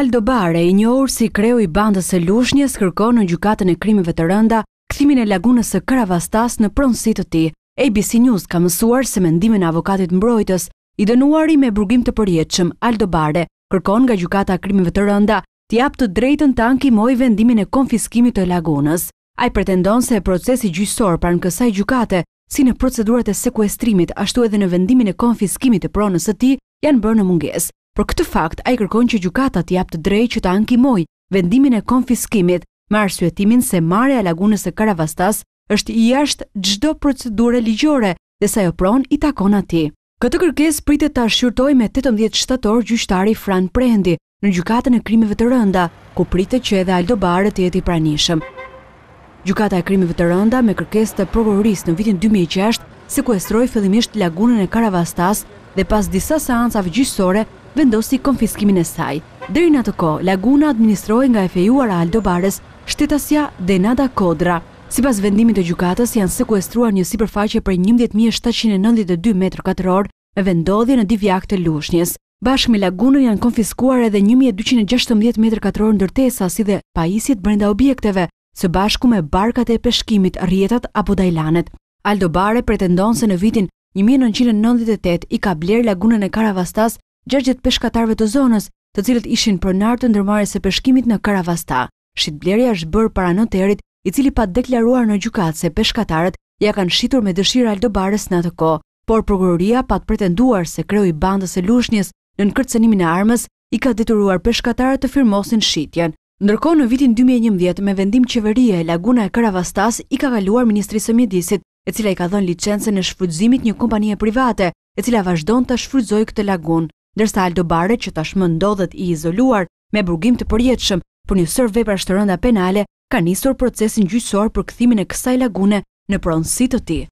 Aldo Bare, i njohur si kreu i bandës e lushnjës, kërkon në gjukatën e krimeve të rënda, këthimin e lagunës së kravastas në pronsit të ti. ABC News ka mësuar se mendimin avokatit mbrojtës, i dënuari me burgim të përjeqëm. Aldo Bare, kërkon nga gjukata krimeve të rënda, tjap të drejtën anki moj vendimin e konfiskimit të lagunës. Ai pretendon se procesi gjysor për në kësaj gjukate, si në procedurat e sekuestrimit, ashtu edhe në vendimin e konfiskimit të pronës të ti, janë bërë në munges. Për këtë fakt, a i kërkon që gjukatat jap të drej që të ankimoj vendimin e konfiskimit me arsuetimin se mare e lagunës e Karavastas është i ashtë gjdo procedure ligjore dhe sa jo pron i takon ati. Këtë kërkes pritet të ashqyrtoj me 18 shtator gjyqtari Fran Prendi në gjukatën e krimive të rënda, ku pritet që edhe Aldo Barët jetë i pranishëm. Gjukata e krimive të rënda me kërkes të prokurorisë në vitin 2006 sekuestroj fillimisht lagunën e Karavastas dhe pas disa seancave gjyqësore vendosi konfiskimin e saj. Dërin atë ko, Laguna administrojë nga FEU Aldo Bares, shtetasja Denada Kodra. Si pas vendimit të gjukatës, janë sekuestruar një siperfaqe për 11.792 m2 me vendodhje në divjak të lushnjës. Bashkë me lagunën janë konfiskuar edhe 1.216 m2 ndërtesa si dhe pajisit brenda objekteve, së bashku me barkat e peshkimit, rjetat apo dajlanet. Aldo Bare pretendon se në vitin 1998 i ka bler lagunën e Karavastas gjërgjet peshkatarve të zonës, të cilët ishin nartë të ndërmare se peshkimit në Karavasta. Shqitblerja është bërë para noterit, i cili pa deklaruar në gjukat se peshkatarët ja kanë shqitur me dëshirë Aldo Bares në atë ko, por prokuroria pa të pretenduar se kreu i bandës e lushnjës në nënkërcenimin e armës i ka detyruar peshkatarët të firmosin shqitjen. Ndërkohë në vitin 2011 me vendim qeverie e Laguna e Karavastas i ka kaluar Ministrisë së Mjedisit, e cila i ka dhënë licencën e shfrytëzimit një kompanie private, e cila vazhdon të shfrytëzojë këtë lagunë dërsa Aldo Bare që tashmë ndodhet i izoluar me burgim të përjetëshëm për një sërve për ashtërënda penale, ka njësor procesin gjysor për këthimin e kësaj lagune në pronsit të ti.